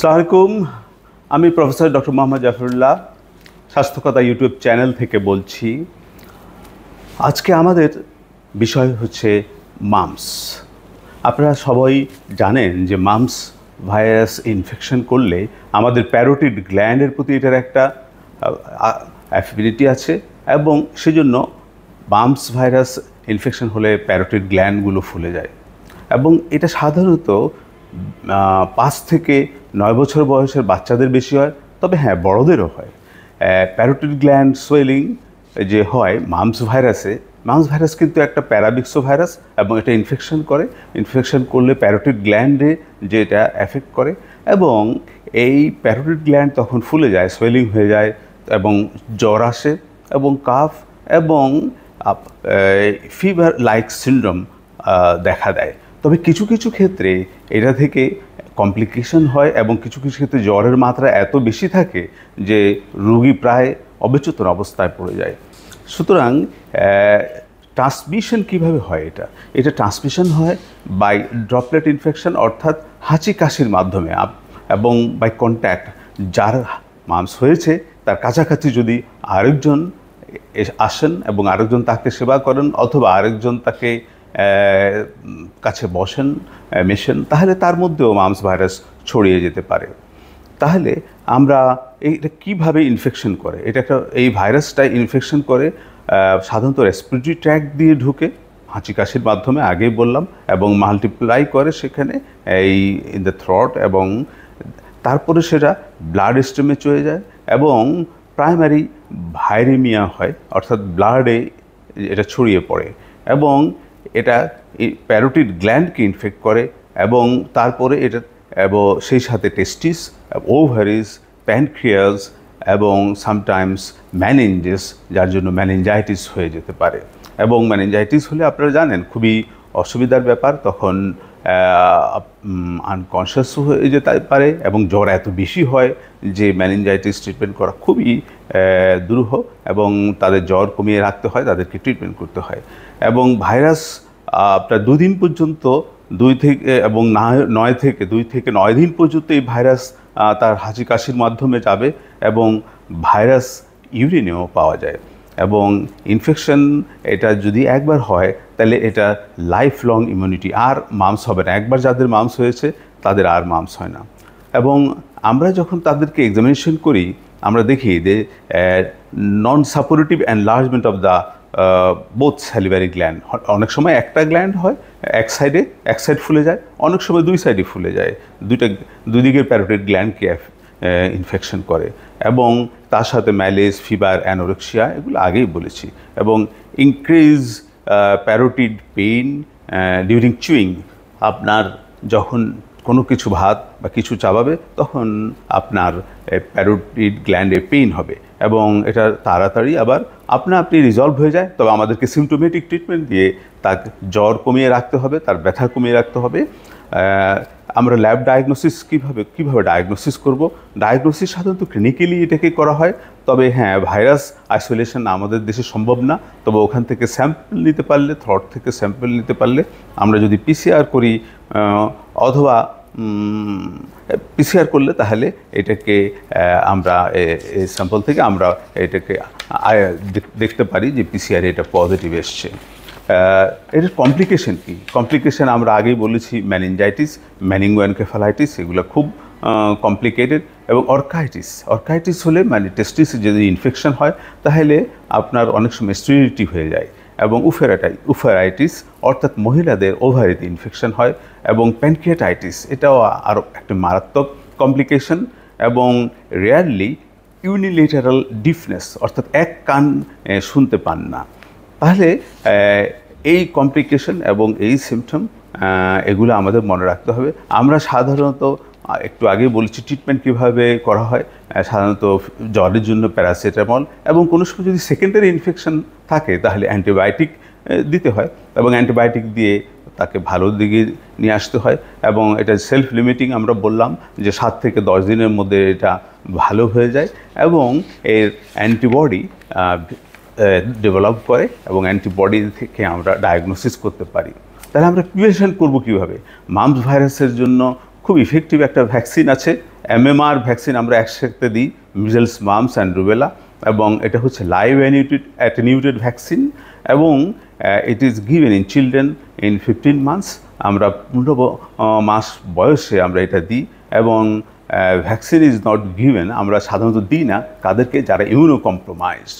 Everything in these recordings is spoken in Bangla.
সালামুকুম আমি প্রফেসর ডক্টর মোহাম্মদ জাফরুল্লাহ স্বাস্থ্যকতা ইউটিউব চ্যানেল থেকে বলছি আজকে আমাদের বিষয় হচ্ছে মামস আপনারা সবাই জানেন যে মামস ভাইরাস ইনফেকশন করলে আমাদের প্যারোটিড গ্ল্যান্ডের প্রতি এটার একটা অ্যাফিবিলিটি আছে এবং সেজন্য মামস ভাইরাস ইনফেকশন হলে প্যারোটিড গ্ল্যান্ডগুলো ফুলে যায় এবং এটা সাধারণত পাঁচ থেকে নয় বছর বয়সের বাচ্চাদের বেশি হয় তবে হ্যাঁ বড়দেরও হয় প্যারোটিড গ্ল্যান্ড সোয়েলিং যে হয় মামস ভাইরাসে মামস ভাইরাস কিন্তু একটা প্যারাবিক্সো ভাইরাস এবং এটা ইনফেকশন করে ইনফেকশন করলে প্যারোটিড গ্ল্যান্ডে যে এটা এফেক্ট করে এবং এই প্যারোটিড গ্ল্যান্ড তখন ফুলে যায় সোয়েলিং হয়ে যায় এবং জ্বর আসে এবং কাফ এবং ফিভার লাইক সিন্ড্রোম দেখা দেয় তবে কিছু কিছু ক্ষেত্রে এটা থেকে কমপ্লিকেশন হয় এবং কিছু কিছু ক্ষেত্রে জ্বরের মাত্রা এত বেশি থাকে যে রুগী প্রায় অবচেতন অবস্থায় পড়ে যায় সুতরাং ট্রান্সমিশন কিভাবে হয় এটা এটা ট্রান্সমিশন হয় বাই ড্রপলেট ইনফেকশন অর্থাৎ হাঁচি কাশির মাধ্যমে এবং বাই কন্ট্যাক্ট যার মাংস হয়েছে তার কাছাকাছি যদি আরেকজন আসেন এবং আরেকজন তাকে সেবা করেন অথবা আরেকজন তাকে কাছে বসেন মেশেন তাহলে তার মধ্যেও মামস ভাইরাস ছড়িয়ে যেতে পারে তাহলে আমরা এইটা কীভাবে ইনফেকশন করে এটা একটা এই ভাইরাসটা ইনফেকশন করে সাধারণত রেসপিরেটরি ট্র্যাক দিয়ে ঢুকে হাঁচি কাশির মাধ্যমে আগেই বললাম এবং মাল্টিপ্লাই করে সেখানে এই ইন দ্য থ্রট এবং তারপরে সেটা ব্লাড স্ট্রিমে চলে যায় এবং প্রাইমারি ভাইরেমিয়া হয় অর্থাৎ ব্লাডে এটা ছড়িয়ে পড়ে এবং এটা প্যারোটিড গ্ল্যান্ডকে ইনফেক্ট করে এবং তারপরে এটা এবং সেই সাথে টেস্টিস ওভারিস প্যানক্রিয়াস এবং সামটাইমস ম্যানেঞ্জেস যার জন্য ম্যানেঞ্জাইটিস হয়ে যেতে পারে এবং ম্যানেঞ্জাইটিস হলে আপনারা জানেন খুবই অসুবিধার ব্যাপার তখন আনকনশাস হয়ে যেতে পারে এবং জ্বর এত বেশি হয় যে ম্যানেঞ্জাইটিস ট্রিটমেন্ট করা খুবই দুরূহ এবং তাদের জ্বর কমিয়ে রাখতে হয় তাদেরকে ট্রিটমেন্ট করতে হয় এবং ভাইরাস আপনার দুদিন পর্যন্ত দুই থেকে এবং নয় থেকে দুই থেকে নয় দিন পর্যন্ত এই ভাইরাস তার হাঁচি কাশির মাধ্যমে যাবে এবং ভাইরাস ইউরিনেও পাওয়া যায় এবং ইনফেকশন এটা যদি একবার হয় তাহলে এটা লাইফ লং ইমিউনিটি আর মামস হবে না একবার যাদের মামস হয়েছে তাদের আর মামস হয় না এবং আমরা যখন তাদেরকে এক্সামিনেশন করি আমরা দেখি যে non suppurative enlargement of the both salivary gland অনেক সময় একটা গ্ল্যান্ড হয় এক সাইডে এক সাইড ফুলে যায় অনেক সময় দুই সাইডে ফুলে যায় দুইটা দুই দিকের প্যারোটেড গ্ল্যান্ডকে ইনফেকশন করে এবং তার সাথে ম্যালেজ ফিভার অ্যানোরেক্সিয়া এগুলো আগেই বলেছি এবং increase parotid pain during chewing আপনার যখন কোনো কিছু ভাত বা কিছু চাবাবে তখন আপনার প্যারোটিড গ্ল্যান্ডে পেইন হবে এবং এটা তাড়াতাড়ি আবার আপনা আপনি রিজলভ হয়ে যায় তবে আমাদেরকে সিমটোমেটিক ট্রিটমেন্ট দিয়ে তার জ্বর কমিয়ে রাখতে হবে তার ব্যথা কমিয়ে রাখতে হবে আমরা ল্যাব ডায়াগনোসিস কীভাবে কীভাবে ডায়াগনোসিস করব ডায়াগনোসিস সাধারণত ক্লিনিক্যালি এটাকে করা হয় তবে হ্যাঁ ভাইরাস আইসোলেশন আমাদের দেশে সম্ভব না তবে ওখান থেকে স্যাম্পল নিতে পারলে থ্রট থেকে স্যাম্পল নিতে পারলে আমরা যদি পিসিআর করি অথবা পিসিআর করলে তাহলে এটাকে আমরা এই স্যাম্পল থেকে আমরা এটাকে দেখতে পারি যে পিসিআর এটা পজিটিভ এসছে এর কমপ্লিকেশন কী কমপ্লিকেশন আমরা আগেই বলেছি ম্যানিনজাইটিস ম্যানিঙ্গোএনকেফালাইটিস এগুলো খুব কমপ্লিকেটেড এবং অর্কাইটিস অর্কাইটিস হলে মানে টেস্টিস যদি ইনফেকশন হয় তাহলে আপনার অনেক সময় স্টিরিটি হয়ে যায় এবং উফেরাটাই উফেরাইটিস অর্থাৎ মহিলাদের ওভারিতে ইনফেকশন হয় এবং প্যানক্রিয়াটাইটিস এটাও আরও একটা মারাত্মক কমপ্লিকেশন এবং রেয়ারলি ইউনিলেটারাল ডিফনেস অর্থাৎ এক কান শুনতে পান না তাহলে এই কমপ্লিকেশন এবং এই সিমটম এগুলো আমাদের মনে রাখতে হবে আমরা সাধারণত একটু আগে বলেছি ট্রিটমেন্ট কিভাবে করা হয় সাধারণত জ্বরের জন্য প্যারাসিটামল এবং কোনো সময় যদি সেকেন্ডারি ইনফেকশন থাকে তাহলে অ্যান্টিবায়োটিক দিতে হয় এবং অ্যান্টিবায়োটিক দিয়ে তাকে ভালো দিকে নিয়ে আসতে হয় এবং এটা সেলফ লিমিটিং আমরা বললাম যে সাত থেকে দশ দিনের মধ্যে এটা ভালো হয়ে যায় এবং এর অ্যান্টিবডি ডেভেলপ করে এবং অ্যান্টিবডি থেকে আমরা ডায়াগনোসিস করতে পারি তাহলে আমরা প্রিভেনশন করব কিভাবে মামস ভাইরাসের জন্য খুব ইফেক্টিভ একটা ভ্যাকসিন আছে এমএমআর ভ্যাকসিন আমরা একসাথে দিই মিজেলস মামস অ্যান্ড রুবেলা এবং এটা হচ্ছে লাইভ অ্যানিউটেড অ্যাটেনিউটেড ভ্যাকসিন এবং it is given in children in fifteen months আমরা পনেরো মাস বয়সে আমরা এটা দিই এবং ভ্যাকসিন ইজ নট গিভেন আমরা সাধারণত দিই না তাদেরকে যারা ইমিউনো কম্প্রোমাইজড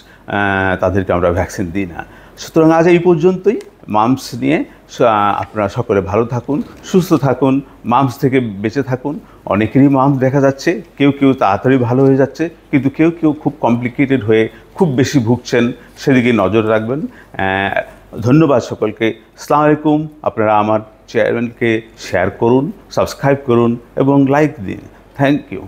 তাদেরকে আমরা ভ্যাকসিন দিই না সুতরাং আজ এই পর্যন্তই মামস নিয়ে আপনারা সকলে ভালো থাকুন সুস্থ থাকুন মামস থেকে বেঁচে থাকুন অনেকেরই মামস দেখা যাচ্ছে কেউ কেউ তাড়াতাড়ি ভালো হয়ে যাচ্ছে কিন্তু কেউ কেউ খুব কমপ্লিকেটেড হয়ে খুব বেশি ভুগছেন সেদিকে নজর রাখবেন ধন্যবাদ সকলকে সালাম আলাইকুম আপনারা আমার চ্যানেলকে শেয়ার করুন সাবস্ক্রাইব করুন এবং লাইক দিন থ্যাংক ইউ